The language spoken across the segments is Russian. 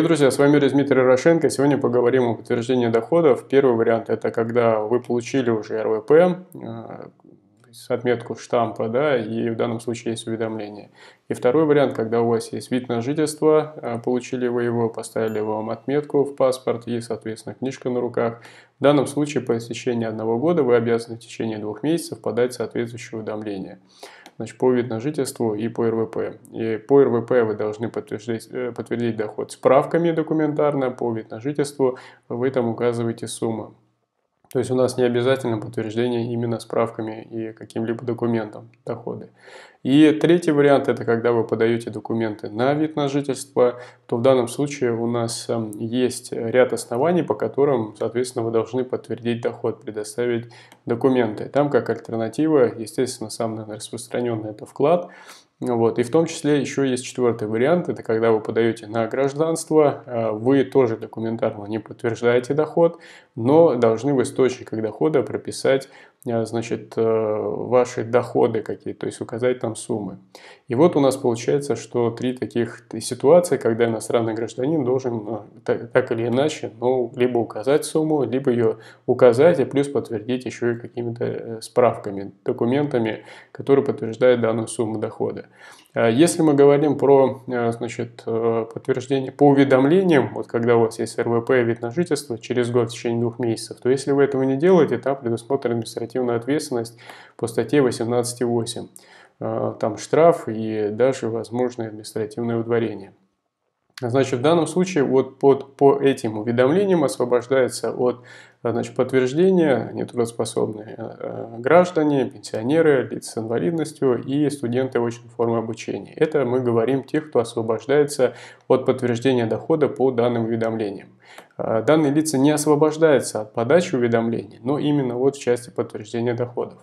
Привет, друзья, с вами Юрий Дмитрий Рошенко. Сегодня поговорим о подтверждении доходов. Первый вариант – это когда вы получили уже РВП, э, с отметку штампа, да, и в данном случае есть уведомление. И второй вариант, когда у вас есть вид на жительство, э, получили вы его, поставили вам отметку в паспорт и, соответственно, книжка на руках. В данном случае по истечении одного года вы обязаны в течение двух месяцев подать соответствующее уведомление значит, по вид на жительство и по РВП. И по РВП вы должны подтвердить, э, подтвердить доход справками документарно, по вид на жительство вы там указываете сумму. То есть у нас не обязательно подтверждение именно справками и каким-либо документом доходы. И третий вариант – это когда вы подаете документы на вид на жительство, то в данном случае у нас эм, есть ряд оснований, по которым, соответственно, вы должны подтвердить доход, предоставить документы. Там как альтернатива, естественно, самая распространенная – это вклад, вот. И в том числе еще есть четвертый вариант, это когда вы подаете на гражданство, э, вы тоже документарно не подтверждаете доход, но должны в источниках дохода прописать Э, значит, э, ваши доходы какие, то есть указать там суммы. И вот у нас получается, что три таких ситуации, когда иностранный гражданин должен э, так, или иначе, ну, либо указать сумму, либо ее указать, и плюс подтвердить еще и какими-то справками, документами, которые подтверждают данную сумму дохода. А если мы говорим про значит, подтверждение по уведомлениям, вот когда у вас есть РВП вид на жительство через год в течение двух месяцев, то если вы этого не делаете, там предусмотрены административный административная ответственность по статье 18.8. Э, там штраф и даже возможное административное удворение. Значит, в данном случае вот под, по этим уведомлениям освобождается от э, значит, подтверждения нетрудоспособные э, граждане, пенсионеры, лица с инвалидностью и студенты очной формы обучения. Это мы говорим тех, кто освобождается от подтверждения дохода по данным уведомлениям. А, данные лица не освобождаются от подачи уведомлений, но именно вот в части подтверждения доходов.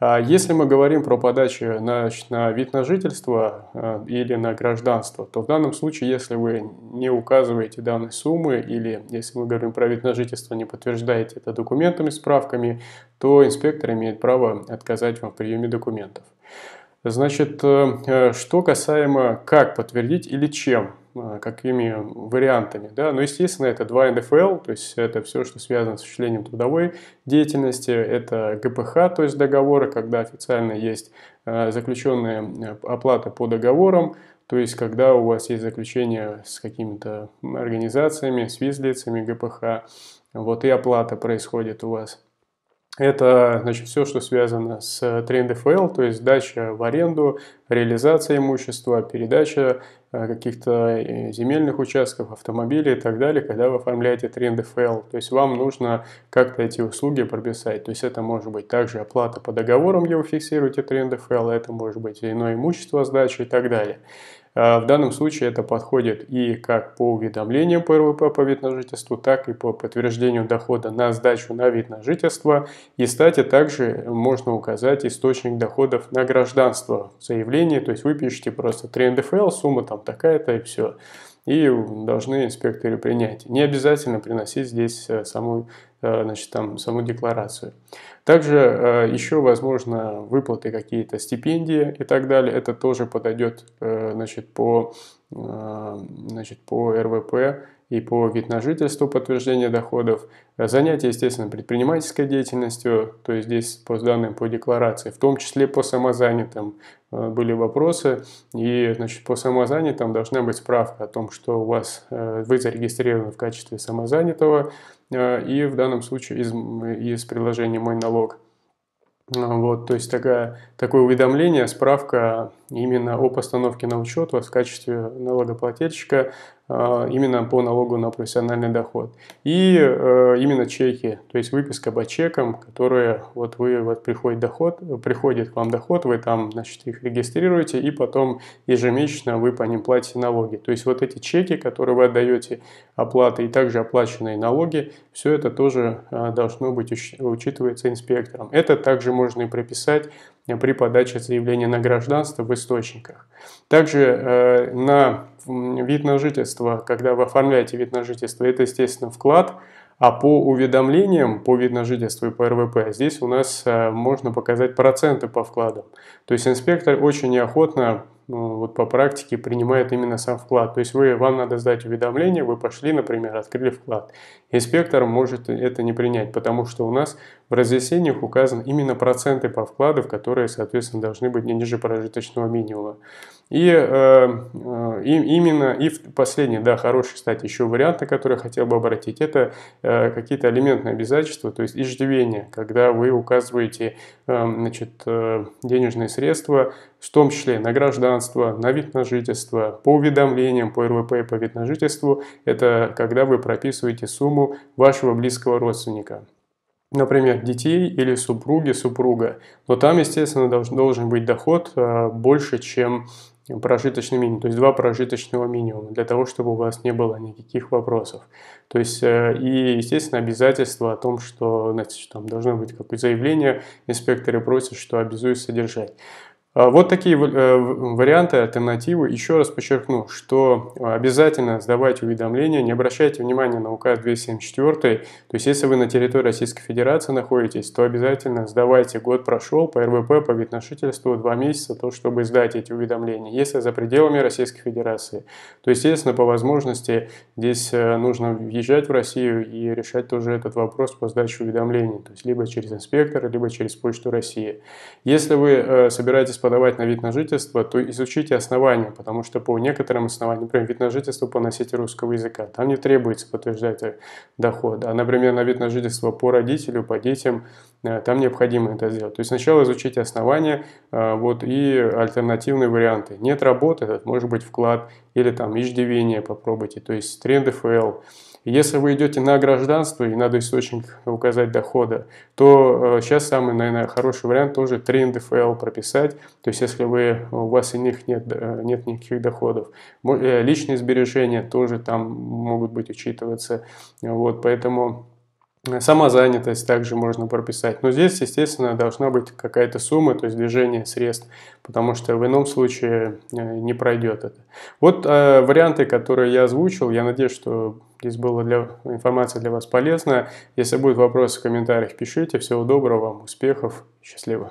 А, если мы говорим про подачу на, на вид на жительство а, или на гражданство, то в данном случае, если вы не указываете данной суммы или если мы говорим про вид на жительство, не подтверждаете это документами, справками, то инспектор имеет право отказать вам в приеме документов. Значит, э, э, что касаемо как подтвердить или чем, э, какими вариантами. Да? Но, ну, естественно, это 2 НДФЛ, то есть это все, что связано с осуществлением трудовой деятельности, это ГПХ, то есть договоры, когда официально есть заключенная оплата по договорам, то есть, когда у вас есть заключение с какими-то организациями, с физлицами ГПХ, вот и оплата происходит у вас. Это, значит, все, что связано с э, трендфл, то есть дача в аренду, реализация имущества, передача э, каких-то э, земельных участков, автомобилей и так далее, когда вы оформляете трендфл. То есть вам нужно как-то эти услуги прописать. То есть это может быть также оплата по договорам, где вы фиксируете трендфл, это может быть иное имущество сдачи и так далее. А, в данном случае это подходит и как по уведомлениям по РВП по вид на жительство, так и по подтверждению дохода на сдачу на вид на жительство. И, кстати, также можно указать источник доходов на гражданство в заявлении, то есть вы пишете просто 3 НДФЛ, сумма там такая-то и все и должны инспекторы принять. Не обязательно приносить здесь э, саму, э, значит, там, саму декларацию. Также э, еще, возможно, выплаты какие-то, стипендии и так далее. Это тоже подойдет значит, по, значит, по РВП и по вид на жительство подтверждение доходов, а занятие естественно, предпринимательской деятельностью, то есть здесь по данным по декларации, в том числе по самозанятым э, были вопросы, и значит, по самозанятым должна быть справка о том, что у вас э, вы зарегистрированы в качестве самозанятого, э, и в данном случае из, из приложения «Мой налог». Вот, то есть такая, такое уведомление, справка именно о постановке на учет вас в качестве налогоплательщика а, именно по налогу на профессиональный доход. И э, именно чеки, то есть выписка по чекам, которые вот вы, вот приходит доход, приходит к вам доход, вы там, значит, их регистрируете, и потом ежемесячно вы по ним платите налоги. То есть вот эти чеки, которые вы отдаете, оплаты и также оплаченные налоги, все это тоже э, должно быть учитывается инспектором. Это также можно и прописать при подаче заявления на гражданство в источниках. Также э, на вид на жительство, когда вы оформляете вид на жительство, это, естественно, вклад, а по уведомлениям, по вид на жительство и по РВП, здесь у нас э, можно показать проценты по вкладам. То есть инспектор очень неохотно Э, вот по практике принимает именно сам вклад. То есть вы, вам надо сдать уведомление, вы пошли, например, открыли вклад. Инспектор может это не принять, потому что у нас в разъяснениях указаны именно проценты по вкладам, которые, соответственно, должны быть не ниже прожиточного минимума. И, э, э и именно, и последний, да, хороший, кстати, еще вариант, на который я хотел бы обратить, это э, какие-то элементные обязательства, то есть иждивение, когда вы указываете э, значит, э, денежные средства, в том числе на граждан гражданство, на вид на жительство. По уведомлениям по РВП и по вид на жительству – это когда вы прописываете сумму вашего близкого родственника например, детей или супруги, супруга. Но там, естественно, должен быть доход э, больше, чем прожиточный минимум, то есть два прожиточного минимума, для того, чтобы у вас не было никаких вопросов. То есть, э, и, естественно, обязательство о том, что, значит, там должно быть какое-то заявление, инспекторы просят, что обязуюсь содержать. А, вот такие э, варианты, альтернативы. Еще раз подчеркну, что а, обязательно сдавайте уведомления, не обращайте внимания на указ 274. То есть, если вы на территории Российской Федерации находитесь, то обязательно сдавайте. Год прошел по РВП, по видношительству, два месяца, то, чтобы сдать эти уведомления. Если за пределами Российской Федерации, то, естественно, по возможности здесь э, нужно въезжать в Россию и решать тоже этот вопрос по сдаче уведомлений. То есть, либо через инспектора, либо через Почту России. Если вы э, собираетесь подавать на вид на жительство, то изучите основания, потому что по некоторым основаниям, например, вид на жительство по носителю русского языка, там не требуется подтверждать дохода. А, например, на вид на жительство по родителю, по детям, э, там необходимо это сделать. То есть сначала изучите основания э, вот, и альтернативные варианты. Нет работы, может быть вклад или там иждивение попробуйте, то есть 3 фл. Если вы идете на гражданство и надо источник указать дохода, то сейчас э, самый, наверное, хороший вариант тоже 3 НДФЛ прописать. То есть, если вы, у вас и них нет, э, нет никаких доходов. Э, личные сбережения тоже там могут быть учитываться. Вот, поэтому... Самозанятость также можно прописать. Но здесь, естественно, должна быть какая-то сумма, то есть движение средств, потому что в ином случае не пройдет это. Вот э, варианты, которые я озвучил. Я надеюсь, что если была для, информация для вас полезная. Если будут вопросы в комментариях, пишите. Всего доброго, вам успехов, счастливо.